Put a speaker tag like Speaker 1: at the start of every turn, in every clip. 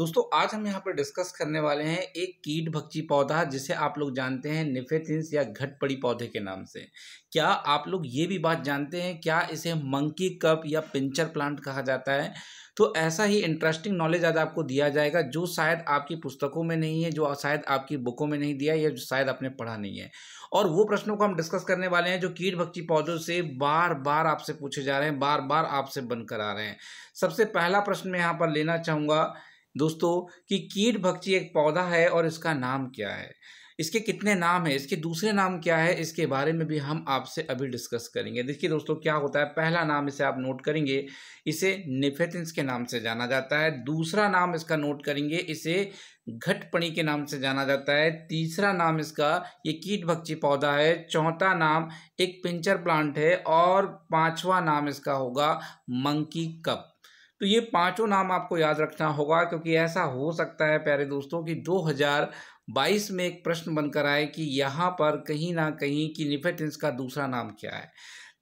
Speaker 1: दोस्तों आज हम यहाँ पर डिस्कस करने वाले हैं एक कीट भक्षी पौधा जिसे आप लोग जानते हैं निफेथिन या घटपड़ी पौधे के नाम से क्या आप लोग ये भी बात जानते हैं क्या इसे मंकी कप या पिंचर प्लांट कहा जाता है तो ऐसा ही इंटरेस्टिंग नॉलेज आज आपको दिया जाएगा जो शायद आपकी पुस्तकों में नहीं है जो शायद आपकी बुकों में नहीं दिया है या जो शायद आपने पढ़ा नहीं है और वो प्रश्नों को हम डिस्कस करने वाले हैं जो कीट भक्ति पौधों से बार बार आपसे पूछे जा रहे हैं बार बार आपसे बनकर आ रहे हैं सबसे पहला प्रश्न मैं यहाँ पर लेना चाहूँगा दोस्तों कि कीट भक्ति एक पौधा है और इसका नाम क्या है इसके कितने नाम है इसके दूसरे नाम क्या है इसके बारे में भी हम आपसे अभी डिस्कस करेंगे देखिए दोस्तों क्या होता है पहला नाम इसे आप नोट करेंगे इसे निफेथिन्स के नाम से जाना जाता है दूसरा नाम इसका नोट करेंगे इसे घटपणी के नाम से जाना जाता है तीसरा नाम इसका ये कीट भक्ची पौधा है चौथा नाम एक पिंचर प्लांट है और पाँचवा नाम इसका होगा मंकी कप तो ये पांचों नाम आपको याद रखना होगा क्योंकि ऐसा हो सकता है प्यारे दोस्तों कि 2022 में एक प्रश्न बनकर आए कि यहाँ पर कहीं ना कहीं कि निफेटेंस का दूसरा नाम क्या है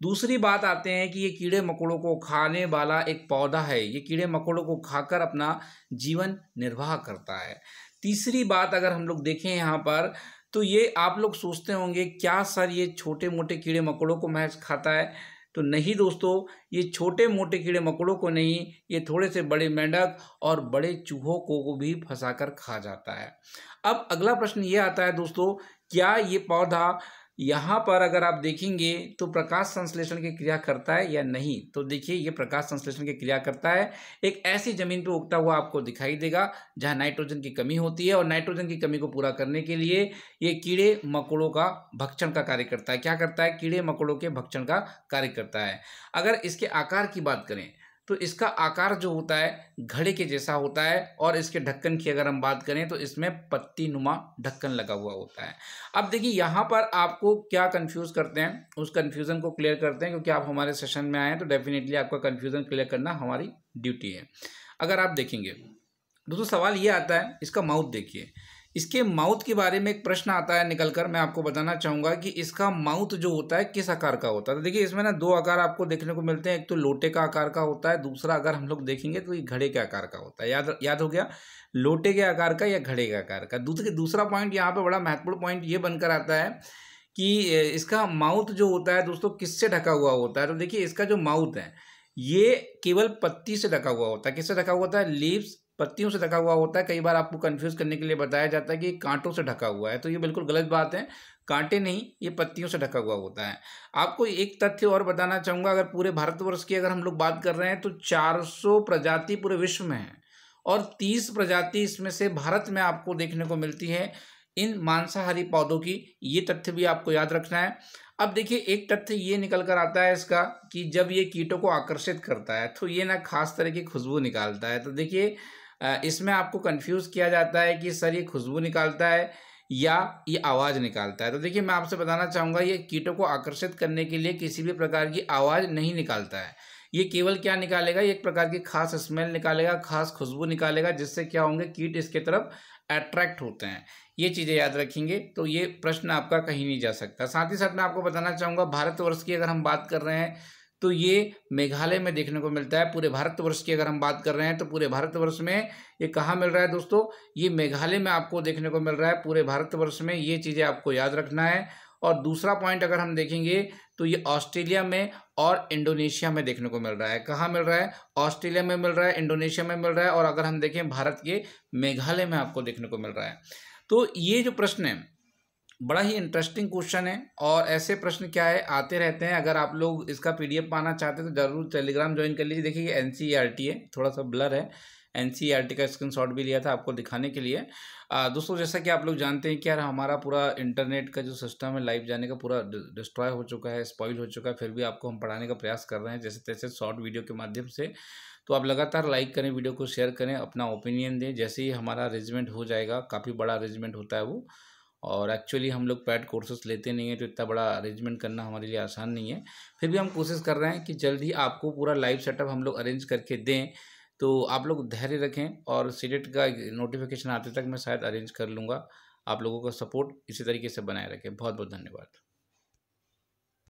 Speaker 1: दूसरी बात आते हैं कि ये कीड़े मकोड़ों को खाने वाला एक पौधा है ये कीड़े मकोड़ों को खाकर अपना जीवन निर्वाह करता है तीसरी बात अगर हम लोग देखें यहाँ पर तो ये आप लोग सोचते होंगे क्या सर ये छोटे मोटे कीड़े मकोड़ों को महज खाता है तो नहीं दोस्तों ये छोटे मोटे कीड़े मकोड़ों को नहीं ये थोड़े से बड़े मेंढक और बड़े चूहों को भी फंसा कर खा जाता है अब अगला प्रश्न ये आता है दोस्तों क्या ये पौधा यहाँ पर अगर आप देखेंगे तो प्रकाश संश्लेषण की क्रिया करता है या नहीं तो देखिए ये प्रकाश संश्लेषण की क्रिया करता है एक ऐसी जमीन पर उगता हुआ आपको दिखाई देगा जहाँ नाइट्रोजन की कमी होती है और नाइट्रोजन की कमी को पूरा करने के लिए ये कीड़े मकोड़ों का भक्षण का कार्य करता है क्या करता है कीड़े मकोड़ों के भक्षण का कार्य करता है अगर इसके आकार की बात करें तो इसका आकार जो होता है घड़े के जैसा होता है और इसके ढक्कन की अगर हम बात करें तो इसमें पत्ती नुमा ढक्कन लगा हुआ होता है अब देखिए यहाँ पर आपको क्या कंफ्यूज करते हैं उस कंफ्यूजन को क्लियर करते हैं क्योंकि आप हमारे सेशन में आए हैं तो डेफिनेटली आपका कन्फ्यूज़न क्लियर करना हमारी ड्यूटी है अगर आप देखेंगे दोस्तों सवाल ये आता है इसका माउथ देखिए इसके माउथ के बारे में एक प्रश्न आता है निकलकर मैं आपको बताना चाहूंगा कि इसका माउथ जो होता है किस आकार का होता है तो देखिए इसमें ना दो आकार आपको देखने को मिलते हैं एक तो लोटे का आकार का होता है दूसरा अगर हम लोग देखेंगे तो ये घड़े के आकार का होता है याद याद हो गया लोटे के आकार का या घड़े के आकार का दूसरा पॉइंट यहाँ पर बड़ा महत्वपूर्ण पॉइंट ये बनकर आता है कि इसका माउथ जो होता है दोस्तों किससे ढका हुआ होता है तो देखिए इसका जो माउथ है ये केवल पत्ती से ढका हुआ होता है किससे ढका हुआ होता है लीव्स पत्तियों से ढका हुआ होता है कई बार आपको कंफ्यूज करने के लिए बताया जाता है कि कांटों से ढका हुआ है तो ये बिल्कुल गलत बात है कांटे नहीं ये पत्तियों से ढका हुआ होता है आपको एक तथ्य और बताना चाहूँगा अगर पूरे भारतवर्ष की अगर हम लोग बात कर रहे हैं तो 400 प्रजाति पूरे विश्व में है और 30 प्रजाति इसमें से भारत में आपको देखने को मिलती है इन मांसाहारी पौधों की ये तथ्य भी आपको याद रखना है अब देखिए एक तथ्य ये निकल कर आता है इसका कि जब ये कीटों को आकर्षित करता है तो ये ना खास तरह की खुशबू निकालता है तो देखिए इसमें आपको कन्फ्यूज़ किया जाता है कि सर ये खुशबू निकालता है या ये आवाज़ निकालता है तो देखिए मैं आपसे बताना चाहूँगा ये कीटों को आकर्षित करने के लिए किसी भी प्रकार की आवाज़ नहीं निकालता है ये केवल क्या निकालेगा ये एक प्रकार की खास स्मेल निकालेगा खास खुशबू निकालेगा जिससे क्या होंगे कीट इसके तरफ अट्रैक्ट होते हैं ये चीज़ें याद रखेंगे तो ये प्रश्न आपका कहीं नहीं जा सकता साथ ही साथ मैं आपको बताना चाहूँगा भारतवर्ष की अगर हम बात कर रहे हैं तो ये मेघालय में देखने को मिलता है पूरे भारतवर्ष की अगर हम बात कर रहे हैं तो पूरे भारतवर्ष में ये कहाँ मिल रहा है दोस्तों ये मेघालय में आपको देखने को मिल रहा है पूरे भारतवर्ष में ये चीज़ें आपको याद रखना है और दूसरा पॉइंट अगर हम देखेंगे तो ये ऑस्ट्रेलिया में और इंडोनेशिया में देखने को मिल रहा है कहाँ मिल रहा है ऑस्ट्रेलिया में मिल रहा है इंडोनेशिया में मिल रहा है और अगर हम देखें भारत के मेघालय में आपको देखने को मिल रहा है तो ये जो प्रश्न है बड़ा ही इंटरेस्टिंग क्वेश्चन है और ऐसे प्रश्न क्या है आते रहते हैं अगर आप लोग इसका पीडीएफ पाना चाहते हैं तो ज़रूर टेलीग्राम ज्वाइन कर लीजिए देखिए एन सी e है थोड़ा सा ब्लर है N C R T screenshot शॉट भी लिया था आपको दिखाने के लिए दोस्तों जैसा कि आप लोग जानते हैं कि यार हमारा पूरा इंटरनेट का जो सिस्टम है लाइव जाने का पूरा डिस्ट्रॉय हो चुका है स्पॉइल हो चुका है फिर भी आपको हम पढ़ाने का प्रयास कर रहे हैं जैसे तैसे शॉर्ट वीडियो के माध्यम से तो आप लगातार लाइक करें वीडियो को शेयर करें अपना ओपिनियन दें जैसे ही हमारा अरेंजमेंट हो जाएगा काफ़ी बड़ा अरेंजमेंट होता है वो और एक्चुअली हम लोग पैड कोर्सेस लेते नहीं हैं तो इतना बड़ा अरेंजमेंट करना हमारे लिए आसान नहीं है फिर भी हम कोशिश कर रहे हैं कि जल्द ही आपको पूरा लाइव सेटअप हम लोग अरेंज करके दें तो आप लोग धैर्य रखें और सीडेट का नोटिफिकेशन आते तक मैं शायद अरेंज कर लूँगा आप लोगों का सपोर्ट इसी तरीके से बनाए रखें बहुत बहुत धन्यवाद